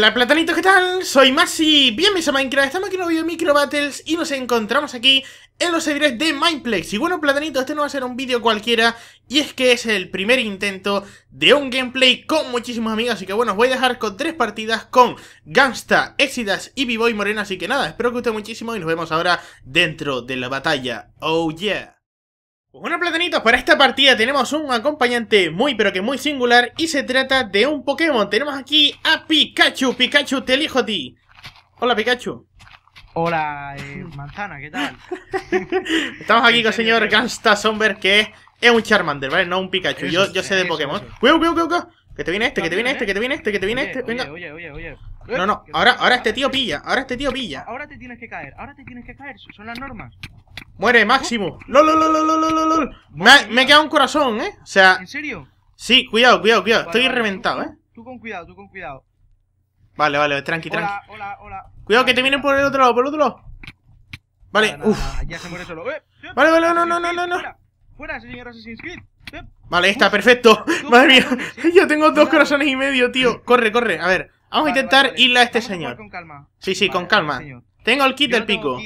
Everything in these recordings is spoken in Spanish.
Hola platanitos, ¿qué tal? Soy Masi, bienvenidos a Minecraft, estamos aquí en un video de Micro Battles y nos encontramos aquí en los servidores de Mineplex Y bueno platanitos, este no va a ser un vídeo cualquiera y es que es el primer intento de un gameplay con muchísimos amigos, así que bueno, os voy a dejar con tres partidas con Gangsta, Exidas y B-Boy Morena, así que nada, espero que os guste muchísimo y nos vemos ahora dentro de la batalla. Oh yeah! Pues bueno platanitos, para esta partida tenemos un acompañante muy pero que muy singular y se trata de un Pokémon. Tenemos aquí a Pikachu. Pikachu, te elijo a ti. Hola Pikachu. Hola, eh, manzana, ¿qué tal? Estamos aquí con el señor Gansta Somber que es un Charmander, ¿vale? No un Pikachu. yo, sé de Pokémon. Que te viene este, que te viene este, ¿eh? que te viene este, que te viene este. Venga. Oye, oye, oye. No, no, eh, ahora, ahora este tío pilla, ahora este tío pilla. Ahora te tienes que caer, ahora te tienes que caer, son las normas. Muere, Máximo. lo, lo, lo, lo, lo, lo! Me, me queda un corazón, ¿eh? O sea... ¿En serio? Sí, cuidado, cuidado, cuidado. Estoy reventado, ¿eh? Tú con cuidado, tú con cuidado. Vale, vale, tranqui, tranqui. Hola, hola, hola. Cuidado, que te vienen por el otro lado, por el otro lado. Vale, uff. Ya se muere solo. Eh, eh, vale, vale, no, no, no, no, no. Fuera, señor Assassin's Creed. Eh, vale, está, perfecto. Madre mía, yo tengo dos corazones y medio, tío. Corre, corre. A ver, vamos a intentar irle a este señor. Sí, sí, con calma. Tengo el kit del pico.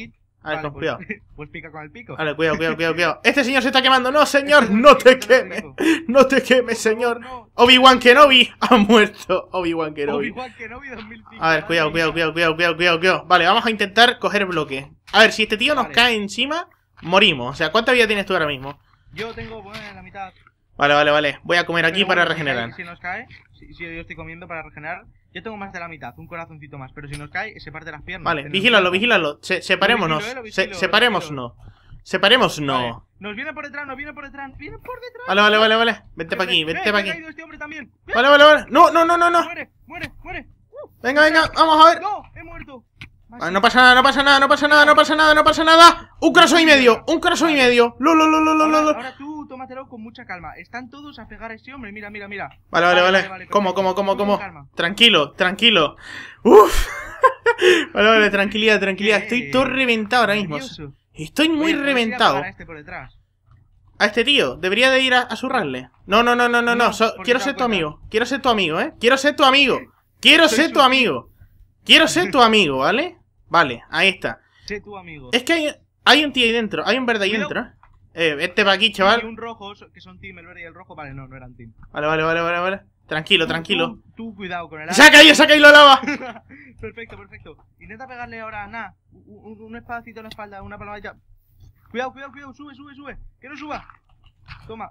Ah, vale, pues cuidado. Pues, pica con el pico. Vale, cuidado, cuidado, cuidado, cuidado. Este señor se está quemando. No, señor, este no te quemes. No te quemes, señor. Obi-Wan Kenobi ha muerto. Obi-Wan Kenobi. Obi-Wan Kenobi 2005. A ver, cuidado, cuidado, cuidado, cuidado, cuidado, cuidado, Vale, vamos a intentar coger bloque. A ver, si este tío nos cae encima, morimos. O sea, ¿cuánta vida tienes tú ahora mismo? Yo tengo, bueno, la mitad. Vale, vale, vale. Voy a comer aquí para regenerar. Si nos cae si yo estoy comiendo para regenerar. Yo tengo más de la mitad, un corazoncito más, pero si nos cae, se parte las piernas. Vale, vigílalo, vigílalo. separémonos. Lo separemos no. Separemos no. Nos viene por detrás, nos viene por detrás, viene por detrás. Vale, vale, vale, vale. Vente para aquí, vente para aquí. Vale, vale, vale. No, no, no, no, no. Muere, muere, muere. venga, venga, vamos a ver. No, he muerto. no pasa nada, no pasa nada, no pasa nada, no pasa nada, no pasa nada. Un corazón y medio, un corazón y medio. Lo, lo, tómatelo con mucha calma. Están todos a pegar a ese hombre. Mira, mira, mira. Vale, vale, vale. Como, ¿Cómo, cómo, cómo, cómo? Tranquilo, tranquilo. Uf. vale, vale, tranquilidad, tranquilidad. Estoy eh, todo reventado ahora mismo. Estoy muy reventado. Este a este tío, debería de ir a, a No, no, no, no, no, no. quiero ser tu amigo. Quiero ser tu amigo, ¿eh? Quiero ser tu amigo. Quiero ser tu amigo. Quiero ser tu amigo, ¿vale? Vale, ahí está. tu Es que hay, hay un tío ahí dentro. Hay un verde ahí dentro. ¿eh? Eh, este para aquí, chaval. un rojo, que son Team, el el rojo. Vale, no, eran Team. Vale, vale, vale, vale. vale. Tranquilo, tranquilo. Tú, cuidado con el agua. ¡Se ha caído, se la lava! perfecto, perfecto. Intenta pegarle ahora a Na. Un, espacito espadacito en la espalda, una ya ¡Cuidado, Cuidado, cuidado, cuidado. Sube, sube, sube. Que no suba. Toma.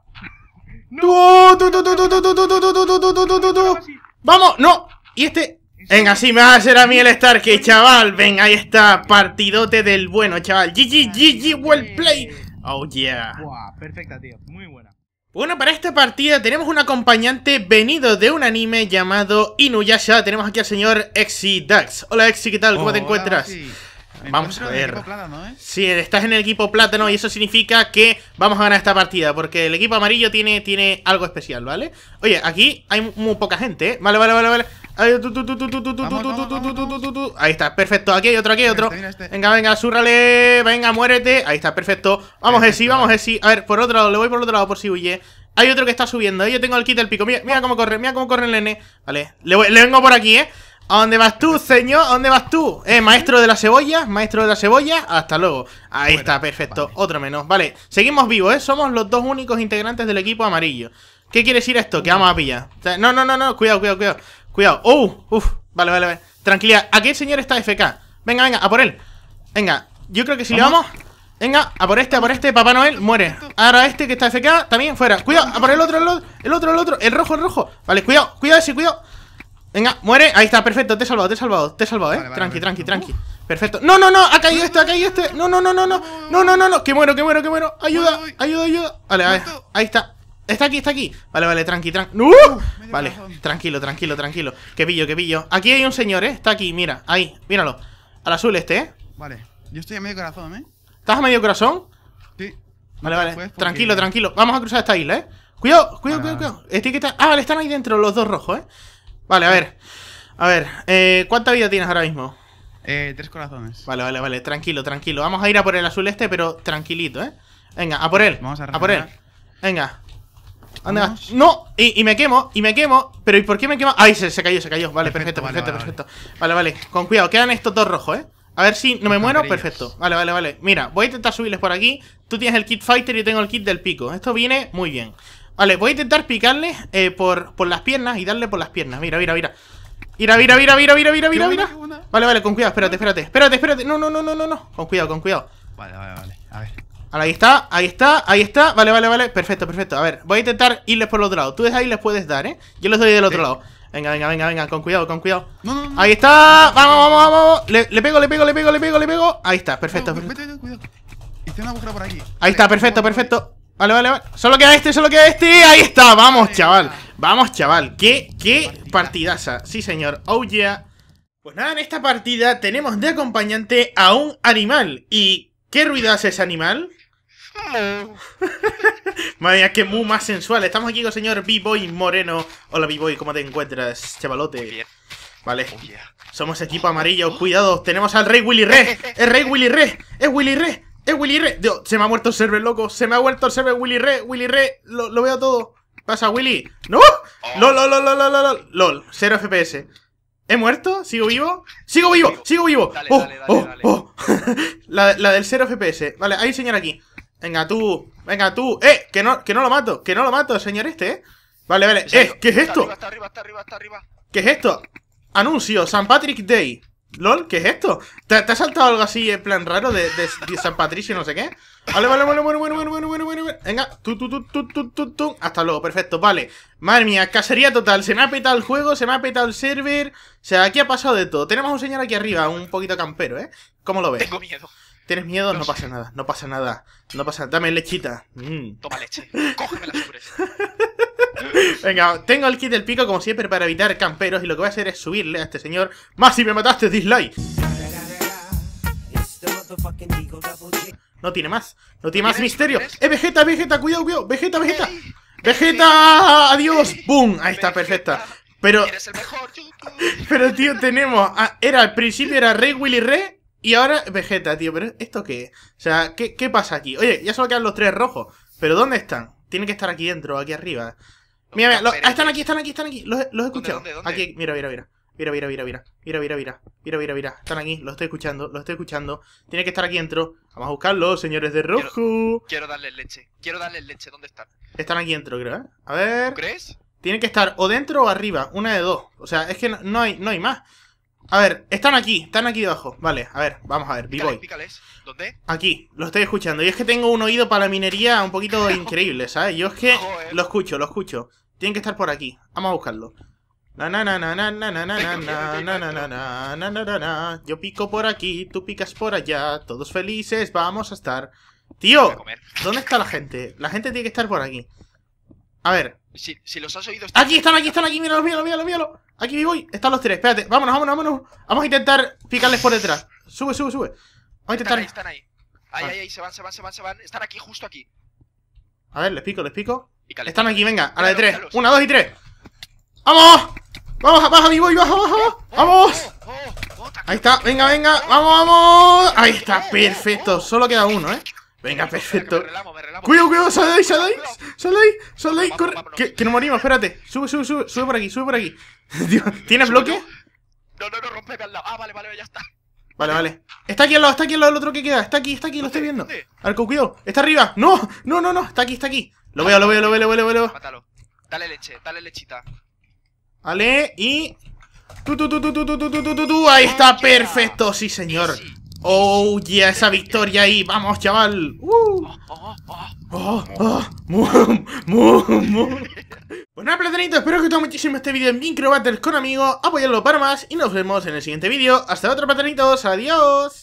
¡No! ¡Tú, tú, tú, tú, tú, tú, tú, tú, tú, tú, vamos ¡No! Y este... Venga, así me va a hacer a mí el Starkey, chaval. Venga, ahí está. Partidote del bueno, chaval. GG, GG, well play. Oh, yeah. ¡Buah! perfecta, tío. Muy buena. Bueno, para esta partida tenemos un acompañante venido de un anime llamado Inuyasha. Tenemos aquí al señor Exi Hola Exi, ¿qué tal? ¿Cómo te oh, encuentras? vamos a ver. Plátano, ¿eh? Sí, estás en el equipo plátano y eso significa que vamos a ganar esta partida. Porque el equipo amarillo tiene, tiene algo especial, ¿vale? Oye, aquí hay muy poca gente, ¿eh? Vale, vale, vale, vale. Ahí está, perfecto. Aquí hay otro, aquí hay otro. Venga, venga, súrrale. Venga, muérete. Ahí está, perfecto. Vamos, Esi, vamos, Esi. A ver, por otro lado, le voy por otro lado por si huye. Hay otro que está subiendo. Yo tengo el kit del pico. Mira, mira cómo corre, mira cómo corre el nene. Vale, le, vengo por aquí, ¿eh? ¿A dónde vas tú, señor? ¿A dónde vas tú? Eh, maestro de la cebolla, maestro de la cebolla, hasta luego. Ahí está, perfecto. Otro menos. Vale, seguimos vivos, ¿eh? Somos los dos únicos integrantes del equipo amarillo. ¿Qué quiere decir esto? Que vamos a pillar. No, no, no, no, cuidado, cuidado, cuidado. Cuidado. ¡Oh! ¡Uf! Vale, vale, vale. Tranquilidad. Aquí el señor está FK. Venga, venga, a por él. Venga, yo creo que si le vamos... Venga, a por este, a por este, Papá Noel, muere. Ahora este que está FK, también fuera. Cuidado, a por el otro, el otro, el otro, el otro, el rojo, el rojo. Vale, cuidado, cuidado ese, cuidado. Venga, muere. Ahí está, perfecto, te he salvado, te he salvado, te he salvado, eh. tranqui, tranqui, tranqui. Uh. Perfecto. No, no, no, ha caído este, ha caído este. No, no, no, no, no. No, no, no, no. Que muero, que muero, que muero. Ayuda, ayuda, ayuda. Vale, Ahí está. Está aquí, está aquí. Vale, vale, tranqui, tranqui. ¡Uh! Uh, vale, tranquilo, tranquilo, tranquilo. Que pillo, que pillo. Aquí hay un señor, ¿eh? Está aquí, mira, ahí, míralo. Al azul este, ¿eh? Vale, yo estoy a medio corazón, ¿eh? ¿Estás a medio corazón? Sí. Vale, vale, pues, tranquilo, tranquilo. Vamos a cruzar esta isla, ¿eh? Cuidado, cuidado, cuidado, cuidado. Ah, vale, están ahí dentro los dos rojos, ¿eh? Vale, a ver. A ver, eh, ¿cuánta vida tienes ahora mismo? Eh, tres corazones. Vale, vale, vale, tranquilo, tranquilo. Vamos a ir a por el azul este, pero tranquilito, ¿eh? Venga, a por él. Vamos a, a por él. Venga no, y, me quemo, y me quemo Pero ¿y por qué me quemo? Ay, se, cayó, se cayó Vale, perfecto, perfecto, perfecto, vale, Vale. con cuidado, quedan estos dos rojos, eh A ver si no me muero, perfecto Vale, vale, vale, mira, voy a intentar subirles por aquí Tú tienes el kit fighter y yo tengo el kit del pico Esto viene muy bien Vale, voy a intentar picarles eh, por, por las piernas Y darle por las piernas, mira, mira, mira Mira, mira, mira, mira, mira, mira, mira, mira Vale, vale, con cuidado, espérate, espérate Espérate, espérate, no, no, no, no, no Con cuidado, con cuidado Vale, vale, vale, a ver Ahí está, ahí está, ahí está. Vale, vale, vale. Perfecto, perfecto. A ver, voy a intentar irles por el otro lado. Tú desde ahí les puedes dar, ¿eh? Yo les doy del otro lado. Venga, venga, venga, venga. Con cuidado, con cuidado. Ahí está. Vamos, vamos, vamos. Le, pego, le pego, le pego, le pego, le pego. Ahí está, perfecto. perfecto. por aquí. Ahí está, perfecto, perfecto. Vale, vale, vale. Solo queda este, solo queda este. Ahí está. Vamos, chaval. Vamos, chaval. Qué, qué partidaza. Sí, señor. Oh, yeah. Pues nada, en esta partida tenemos de acompañante a un animal. ¿Y qué ruido hace ese animal? Madre mía, que mu más sensual. Estamos aquí con el señor B-Boy Moreno. Hola, B-Boy, ¿cómo te encuentras, chavalote? Vale. Somos equipo amarillo. Cuidado, tenemos al Rey Willy Re. ¡Es Rey Willy Re! ¡Es Willy Re! ¡Es Willy Re! Dios, se me ha muerto el server, loco. Se me ha muerto el server Willy Re. Willy Re. Lo, veo todo. Pasa, Willy. ¡No! Oh. ¡Lol, lol, lol, lol, lol! ¡Lol! Cero FPS. ¿He muerto? ¿Sigo vivo? ¡Sigo vivo! ¡Sigo vivo! Dale, oh, oh, oh. la, del cero FPS. Vale, hay un señor aquí. Venga tú, venga tú. ¡Eh! Que no, que no lo mato, que no lo mato, señor este, ¿eh? Vale, vale. ¡Eh! ¿Qué es esto? Está arriba, está arriba, está arriba. ¿Qué es esto? Anuncio, San Patrick Day. LOL, ¿qué es esto? ¿Te, te ha saltado algo así en plan raro de, de, de San Patricio y no sé qué? Vale, vale, vale, bueno, bueno, bueno, bueno, bueno, Venga, tu, tu, tu, tu, tu, tu, tu. Hasta luego, perfecto, vale. Madre mía, cacería total. Se me ha petado el juego, se me ha petado el server. O sea, aquí ha pasado de todo. Tenemos un señor aquí arriba, un poquito campero, ¿eh? ¿Cómo lo ves? Tengo miedo. Tienes miedo, no, pasa nada, no pasa nada, no pasa nada. Dame lechita. Mm. Toma leche, cógeme la sobres Venga, tengo el kit del pico como siempre para evitar camperos y lo que voy a hacer es subirle a este señor. Más si me mataste, dislike. No tiene más, no tiene más misterio. ¡Eh, Vegeta, Vegeta, cuidado, cuidado! ¡Vegeta, Vegeta! ¡Vegeta! ¡Adiós! ¡Boom! Ahí está, perfecta. Pero. Pero, tío, tenemos. era al principio era Rey Willy Rey y ahora Vegeta, tío, pero ¿esto qué O sea, ¿qué, pasa aquí? Oye, ya solo quedan los tres rojos, pero ¿dónde están? Tienen que estar aquí dentro, aquí arriba. Mira, mira, están aquí, están aquí, están aquí. Los, los he escuchado. Aquí, mira, mira, mira. Mira, mira, mira, mira. Mira, mira, mira. Mira, mira, mira. Están aquí, los estoy escuchando, los estoy escuchando. Tiene que estar aquí dentro. Vamos a buscarlos, señores de rojo. Quiero, quiero darles leche. Quiero darles leche. ¿Dónde están? Están aquí dentro, creo, ¿eh? A ver. ¿Tú crees? Tienen que estar o dentro o arriba, una de dos. O sea, es que no hay, no hay más. A ver, están aquí, están aquí abajo. Vale, a ver, vamos a ver, b ¿Dónde? Aquí, lo estoy escuchando. Y es que tengo un oído para la minería un poquito increíble, ¿sabes? Yo es que lo escucho, lo escucho. Tienen que estar por aquí. Vamos a buscarlo. Yo pico por aquí, tú picas por allá, todos felices, vamos a estar. Tío, ¿dónde está la gente? La gente tiene que estar por aquí. A ver. Si, si los has oído... aquí están, aquí están, aquí, míralo, míralo, míralo Aquí voy. Están los tres. Espérate. Vámonos, vámonos, vámonos. Vamos a intentar picarles por detrás. Sube, sube, sube. Vamos a intentar. Están ahí, están ahí. Ahí, ahí, ahí. Se van, se van, se van, se van. Están aquí, justo aquí. A ver, les pico, les pico. están aquí, venga. A la de tres. Una, dos y tres. ¡Vamos! ¡Vamos! ¡Baja mi boy! ¡Baja, baja! Oh, ¡Vamos! Oh, oh, ahí está. Venga, venga. ¡Vamos, vamos! Ahí está. Perfecto. Solo queda uno, ¿eh? Venga, perfecto. Cuidado, cuidado, sal de ahí, sal de ahí, sal de ahí, sal ahí, corre. Que, no morimos, espérate. Sube, sube, sube, sube por aquí, sube por aquí. ¿Tienes bloque? No, no, no, rompeme al lado. Ah, vale, vale, ya está. Vale, vale. Está aquí al lado, está aquí al lado del otro que queda. Está aquí, está aquí, lo estoy viendo. Arco, cuidado. Está arriba. No, no, no, no. Está aquí, está aquí. Lo veo, lo veo, lo veo, lo veo, lo veo. Dale leche, dale lechita. Vale, y... Tu, tu, tú, tú, tú, tú, tú, tú, tú, tú, Ahí está, perfecto, sí, señor. Oh, yeah, esa victoria ahí. Vamos, chaval. Uh. Oh, oh, oh. Bueno, platanito, espero que os muchísimo este vídeo en Micro Battles con amigos. Apoyadlo para más y nos vemos en el siguiente vídeo. Hasta otro platanitos. Adiós.